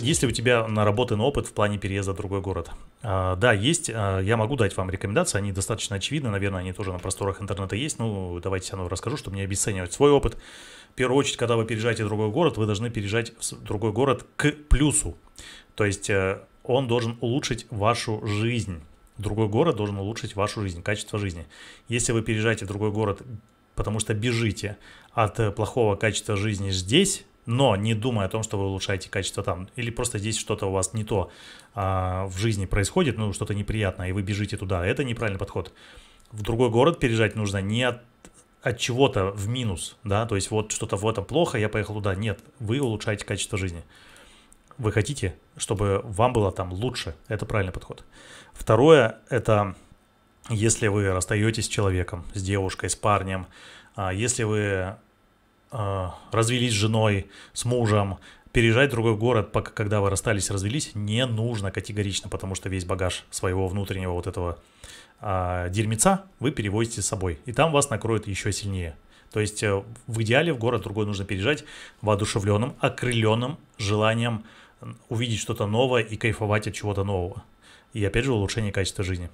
Есть ли у тебя наработан опыт в плане переезда в другой город? А, да, есть. А, я могу дать вам рекомендации. Они достаточно очевидны. Наверное, они тоже на просторах интернета есть. Ну, давайте я ну, расскажу, чтобы не обесценивать свой опыт. В первую очередь, когда вы переезжаете в другой город, вы должны переезжать в другой город к плюсу. То есть э, он должен улучшить вашу жизнь. Другой город должен улучшить вашу жизнь, качество жизни. Если вы переезжаете в другой город, потому что бежите от э, плохого качества жизни здесь, но не думая о том, что вы улучшаете качество там, или просто здесь что-то у вас не то а, в жизни происходит, ну, что-то неприятное, и вы бежите туда, это неправильный подход. В другой город переезжать нужно не от, от чего-то в минус, да, то есть вот что-то в этом плохо, я поехал туда. Нет, вы улучшаете качество жизни. Вы хотите, чтобы вам было там лучше. Это правильный подход. Второе – это если вы расстаетесь с человеком, с девушкой, с парнем, а, если вы Э, развелись с женой, с мужем, переезжать в другой город, пока, когда вы расстались, развелись, не нужно категорично, потому что весь багаж своего внутреннего вот этого а, дерьмеца вы перевозите с собой. И там вас накроет еще сильнее. То есть э, в идеале в город другой нужно переезжать воодушевленным, окрыленным желанием увидеть что-то новое и кайфовать от чего-то нового. И опять же улучшение качества жизни.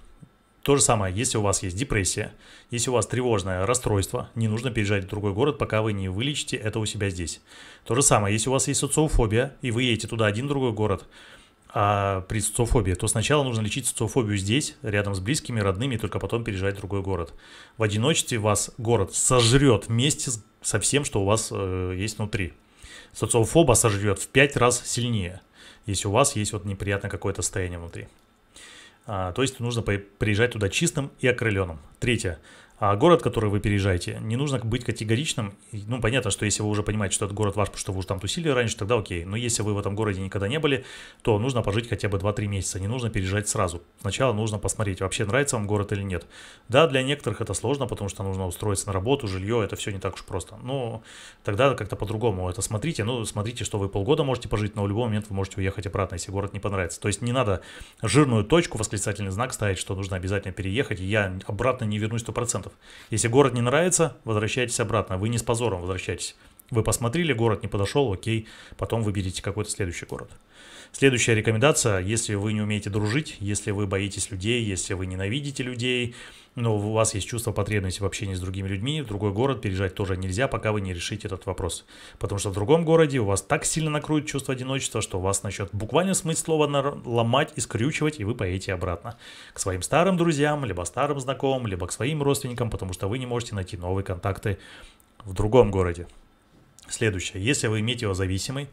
То же самое, если у вас есть депрессия, если у вас тревожное расстройство, не нужно переезжать в другой город, пока вы не вылечите это у себя здесь. То же самое, если у вас есть социофобия, и вы едете туда один другой город, а при социофобии, то сначала нужно лечить социофобию здесь, рядом с близкими, родными, и только потом переезжать в другой город. В одиночестве вас город сожрет вместе со всем, что у вас э, есть внутри. Социофоба сожрет в пять раз сильнее, если у вас есть вот неприятное какое-то состояние внутри. А, то есть нужно приезжать туда чистым и окрыленным. Третье. А город, который вы переезжаете, не нужно быть категоричным. Ну, понятно, что если вы уже понимаете, что этот город ваш, потому что вы уже там тусили раньше, тогда окей. Но если вы в этом городе никогда не были, то нужно пожить хотя бы 2-3 месяца. Не нужно переезжать сразу. Сначала нужно посмотреть, вообще нравится вам город или нет. Да, для некоторых это сложно, потому что нужно устроиться на работу, жилье, это все не так уж просто. Но тогда как-то по-другому это смотрите. Ну, смотрите, что вы полгода можете пожить, но в любой момент вы можете уехать обратно, если город не понравится. То есть не надо жирную точку, восклицательный знак ставить, что нужно обязательно переехать, и я обратно не вернусь 100% кандидатов. Если город не нравится, возвращайтесь обратно. Вы не с позором возвращайтесь. Вы посмотрели, город не подошел, окей, потом выберите какой-то следующий город. Следующая рекомендация, если вы не умеете дружить, если вы боитесь людей, если вы ненавидите людей, но у вас есть чувство потребности в общении с другими людьми, в другой город переезжать тоже нельзя, пока вы не решите этот вопрос. Потому что в другом городе у вас так сильно накроет чувство одиночества, что вас начнет буквально смысл слова ломать и скрючивать, и вы поедете обратно. К своим старым друзьям, либо старым знакомым, либо к своим родственникам, потому что вы не можете найти новые контакты в другом городе. Следующее. Если вы метеозависимый, зависимый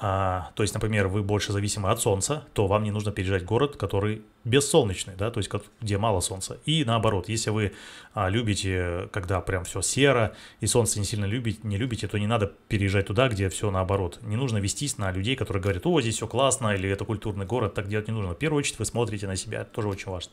а, то есть, например, вы больше зависимы от солнца, то вам не нужно переезжать в город, который бессолнечный, да, то есть где мало солнца. И наоборот, если вы а, любите, когда прям все серо и солнце не сильно любите, не любите, то не надо переезжать туда, где все наоборот. Не нужно вестись на людей, которые говорят, о, здесь все классно, или это культурный город, так делать не нужно. В первую очередь вы смотрите на себя, это тоже очень важно.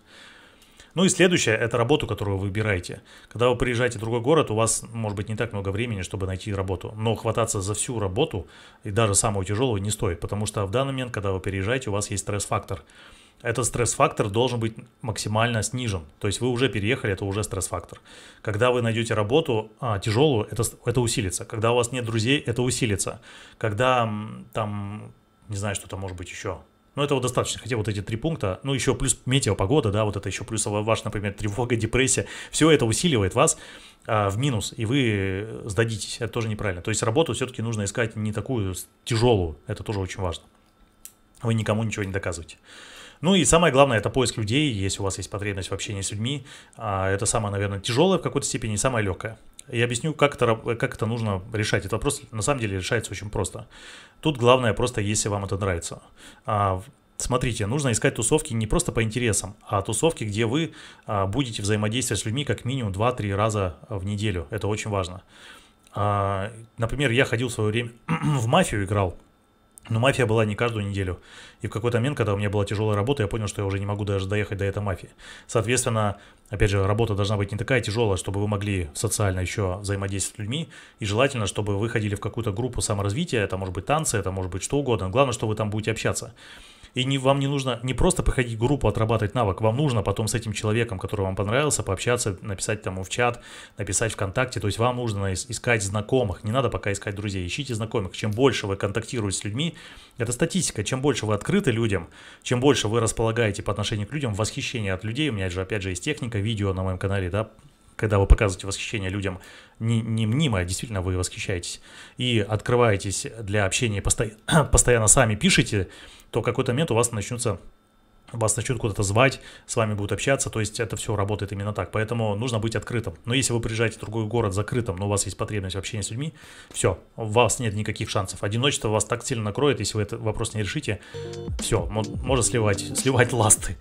Ну и следующее – это работу, которую вы выбираете. Когда вы приезжаете в другой город, у вас может быть не так много времени, чтобы найти работу. Но хвататься за всю работу, и даже самую тяжелую, не стоит. Потому что в данный момент, когда вы переезжаете, у вас есть стресс-фактор этот стресс-фактор должен быть максимально снижен. То есть вы уже переехали, это уже стресс-фактор. Когда вы найдете работу а, тяжелую, это, это усилится. Когда у вас нет друзей, это усилится. Когда там, не знаю, что там может быть еще, но этого достаточно, хотя вот эти три пункта, ну еще плюс метеопогода, да, вот это еще плюс ваш, например, тревога, депрессия, все это усиливает вас а, в минус, и вы э, сдадитесь, это тоже неправильно. То есть работу все-таки нужно искать не такую тяжелую, это тоже очень важно вы никому ничего не доказываете. Ну и самое главное, это поиск людей, если у вас есть потребность в общении с людьми. А, это самое, наверное, тяжелое в какой-то степени самое легкое. Я объясню, как это, как это нужно решать. Этот вопрос на самом деле решается очень просто. Тут главное просто, если вам это нравится. А, смотрите, нужно искать тусовки не просто по интересам, а тусовки, где вы а, будете взаимодействовать с людьми как минимум 2-3 раза в неделю. Это очень важно. Например, я ходил в свое время в мафию играл. Но мафия была не каждую неделю. И в какой-то момент, когда у меня была тяжелая работа, я понял, что я уже не могу даже доехать до этой мафии. Соответственно, опять же, работа должна быть не такая тяжелая, чтобы вы могли социально еще взаимодействовать с людьми. И желательно, чтобы вы ходили в какую-то группу саморазвития. Это может быть танцы, это может быть что угодно. Главное, что вы там будете общаться. И не, вам не нужно не просто проходить группу, отрабатывать навык, вам нужно потом с этим человеком, который вам понравился, пообщаться, написать тому в чат, написать ВКонтакте. То есть вам нужно искать знакомых, не надо пока искать друзей, ищите знакомых. Чем больше вы контактируете с людьми, это статистика, чем больше вы открыты людям, чем больше вы располагаете по отношению к людям, восхищение от людей, у меня же опять же есть техника, видео на моем канале, да, когда вы показываете восхищение людям, не, не мнимое, а действительно вы восхищаетесь, и открываетесь для общения, посто... постоянно сами пишете, то в какой-то момент у вас начнутся вас начнут куда-то звать, с вами будут общаться, то есть это все работает именно так, поэтому нужно быть открытым. Но если вы приезжаете в другой город закрытым, но у вас есть потребность в общении с людьми, все, у вас нет никаких шансов. Одиночество вас так сильно накроет, если вы этот вопрос не решите, все, можно сливать, сливать ласты.